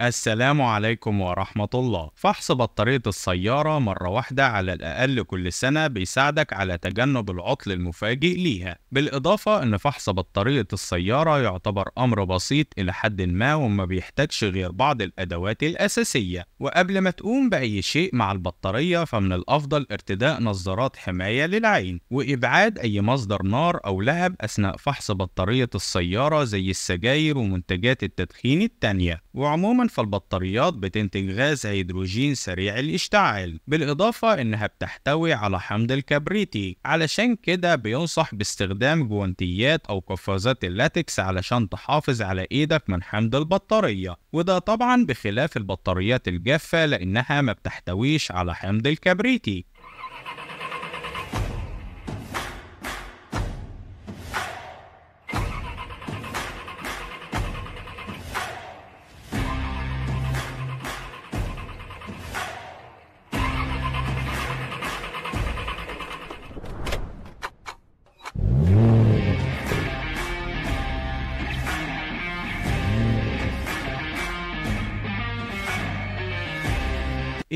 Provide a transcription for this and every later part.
السلام عليكم ورحمة الله فحص بطارية السيارة مرة واحدة على الأقل كل سنة بيساعدك على تجنب العطل المفاجئ ليها بالإضافة أن فحص بطارية السيارة يعتبر أمر بسيط إلى حد ما وما بيحتاجش غير بعض الأدوات الأساسية وقبل ما تقوم بأي شيء مع البطارية فمن الأفضل ارتداء نظارات حماية للعين وإبعاد أي مصدر نار أو لهب أثناء فحص بطارية السيارة زي السجاير ومنتجات التدخين التانية وعموما فالبطاريات بتنتج غاز هيدروجين سريع الاشتعال بالإضافة إنها بتحتوي على حمض الكبريتي علشان كده بينصح باستخدام جوانتيات أو قفازات اللاتكس علشان تحافظ على إيدك من حمض البطارية وده طبعا بخلاف البطاريات الجافة لأنها ما بتحتويش على حمض الكبريتي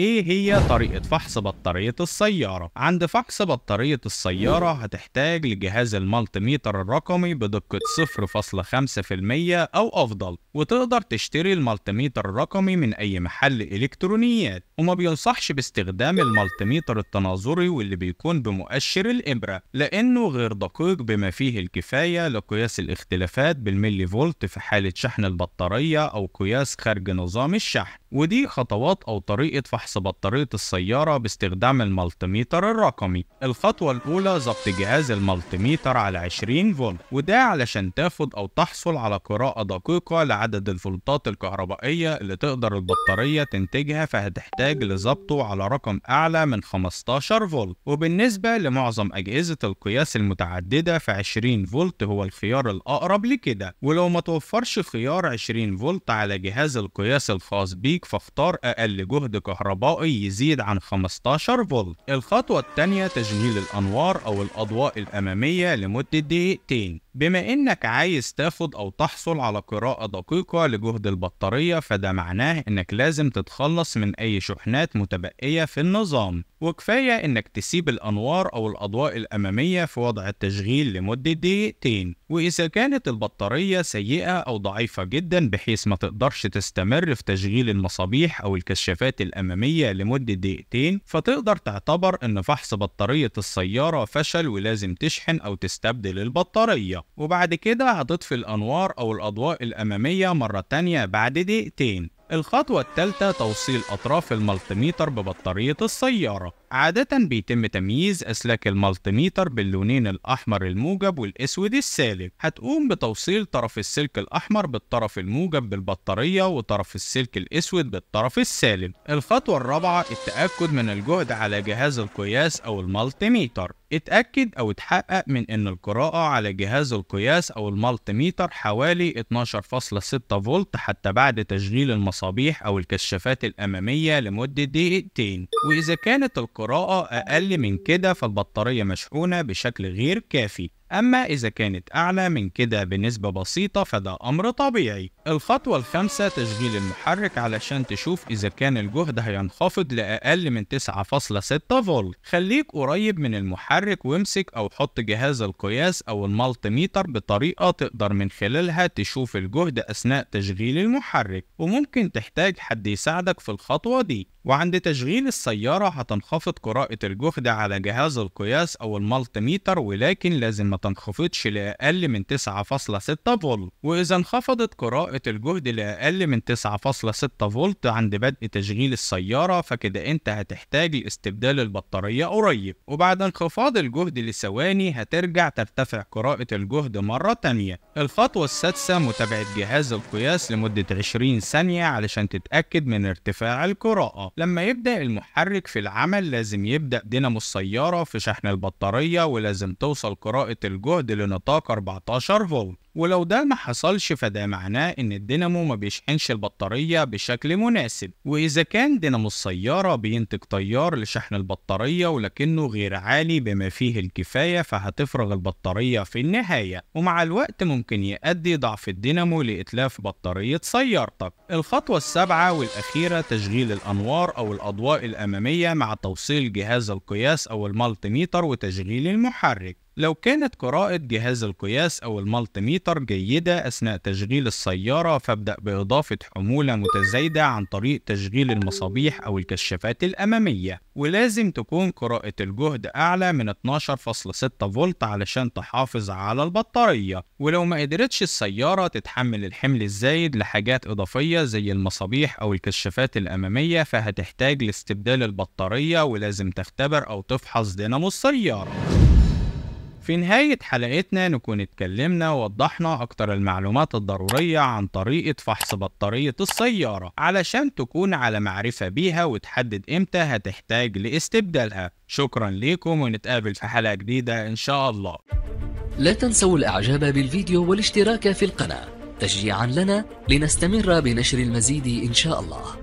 ايه هي طريقة فحص بطارية السيارة عند فحص بطارية السيارة هتحتاج لجهاز المالتيميتر الرقمي بدقة 0.5% او افضل وتقدر تشتري المالتيميتر الرقمي من اي محل الكترونيات وما بينصحش باستخدام المالتيميتر التناظري واللي بيكون بمؤشر الابرة لانه غير دقيق بما فيه الكفاية لقياس الاختلافات بالملي فولت في حالة شحن البطارية او قياس خارج نظام الشحن ودي خطوات او طريقة فحص فحص بطارية السيارة باستخدام المالتيميتر الرقمي الخطوة الأولى ضبط جهاز المالتيميتر على 20 فولت وده علشان تاخد أو تحصل على قراءة دقيقة لعدد الفولتات الكهربائية اللي تقدر البطارية تنتجها فهتحتاج لظبطه على رقم أعلى من 15 فولت وبالنسبة لمعظم أجهزة القياس المتعددة ف 20 فولت هو الخيار الأقرب لكده ولو ما توفرش خيار 20 فولت على جهاز القياس الخاص بيك فاختار أقل جهد كهربائي الكهربائي يزيد عن 15 فولت الخطوة الثانية تشغيل الأنوار أو الأضواء الأمامية لمدة دقيقتين بما إنك عايز تاخد أو تحصل على قراءة دقيقة لجهد البطارية فده معناه إنك لازم تتخلص من أي شحنات متبقية في النظام وكفاية إنك تسيب الأنوار أو الأضواء الأمامية في وضع التشغيل لمدة دقيقتين وإذا كانت البطارية سيئة أو ضعيفة جدا بحيث ما تقدرش تستمر في تشغيل المصابيح أو الكشافات الأمامية لمدة دقيقتين فتقدر تعتبر إن فحص بطارية السيارة فشل ولازم تشحن أو تستبدل البطارية وبعد كده هتطفي الأنوار أو الأضواء الأمامية مرة تانية بعد دقيقتين الخطوة الثالثة توصيل أطراف المالتيميتر ببطارية السيارة عادة بيتم تمييز أسلاك المالتيميتر باللونين الأحمر الموجب والأسود السالب هتقوم بتوصيل طرف السلك الأحمر بالطرف الموجب بالبطارية وطرف السلك الأسود بالطرف السالب الخطوة الرابعة التأكد من الجهد على جهاز القياس أو المالتيميتر اتأكد أو اتحقق من إن القراءة على جهاز القياس أو المالتيميتر حوالي 12.6 فولت حتى بعد تشغيل المصابيح أو الكشافات الأمامية لمدة دقيقتين وإذا كانت القراءة أقل من كده فالبطارية مشحونة بشكل غير كافي أما إذا كانت أعلى من كده بنسبة بسيطة فده أمر طبيعي. الخطوة الخامسة تشغيل المحرك علشان تشوف إذا كان الجهد هينخفض لأقل من 9.6 فولت. خليك قريب من المحرك وامسك أو حط جهاز القياس أو ميتر بطريقة تقدر من خلالها تشوف الجهد أثناء تشغيل المحرك وممكن تحتاج حد يساعدك في الخطوة دي. وعند تشغيل السيارة هتنخفض قراءة الجهد على جهاز القياس أو المالتيميتر ولكن لازم ما تنخفضش لأقل من 9.6 فولت وإذا انخفضت قراءة الجهد لأقل من 9.6 فولت عند بدء تشغيل السيارة فكده أنت هتحتاج لاستبدال البطارية قريب وبعد انخفاض الجهد لثواني هترجع ترتفع قراءة الجهد مرة تانية الخطوة السادسة متابعة جهاز القياس لمدة 20 ثانية علشان تتأكد من ارتفاع القراءة لما يبدأ المحرك في العمل لازم يبدأ دينامو السيارة في شحن البطارية ولازم توصل قراءة الجهد لنطاق 14 فولت ولو ده ما حصلش فده معناه ان الدينامو ما بيشحنش البطارية بشكل مناسب واذا كان دينامو السيارة بينتج تيار لشحن البطارية ولكنه غير عالي بما فيه الكفاية فهتفرغ البطارية في النهاية ومع الوقت ممكن يؤدي ضعف الدينامو لإتلاف بطارية سيارتك الخطوة السابعة والأخيرة تشغيل الأنوار أو الأضواء الأمامية مع توصيل جهاز القياس أو المالتيميتر وتشغيل المحرك لو كانت قراءة جهاز القياس أو المالتيميتر جيدة أثناء تشغيل السيارة فابدأ بإضافة حمولة متزايدة عن طريق تشغيل المصابيح أو الكشافات الأمامية ولازم تكون قراءة الجهد أعلى من 12.6 فولت علشان تحافظ على البطارية ولو ما قدرتش السيارة تتحمل الحمل الزايد لحاجات إضافية زي المصابيح أو الكشافات الأمامية فهتحتاج لاستبدال البطارية ولازم تختبر أو تفحص دينامو السيارة في نهاية حلقتنا نكون اتكلمنا ووضحنا أكتر المعلومات الضرورية عن طريقة فحص بطارية السيارة علشان تكون على معرفة بيها وتحدد إمتى هتحتاج لاستبدالها شكرا لكم ونتقابل في حلقة جديدة إن شاء الله لا تنسوا الإعجاب بالفيديو والاشتراك في القناة تشجيعا لنا لنستمر بنشر المزيد إن شاء الله